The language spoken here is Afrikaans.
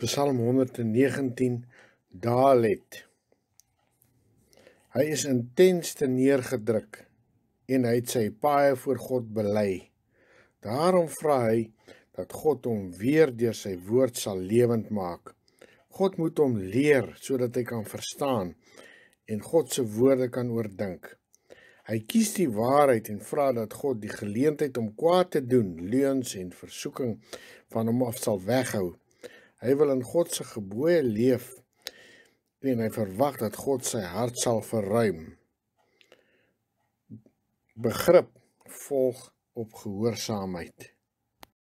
Psalm 119 daal het. Hy is intens te neergedruk en hy het sy paie voor God bely. Daarom vra hy dat God hom weer deur sy woord sal lewend maak. God moet hom leer sodat hy kan verstaan en God se woorde kan oordink. Hy kies die waarheid en vra dat God die geleentheid om kwaad te doen, leuns en versoeking van hom af sal weghou. Hy wil in God se gebooie leef en hy verwag dat God sy hart sal verruim. Begrip volg op gehoorsaamheid.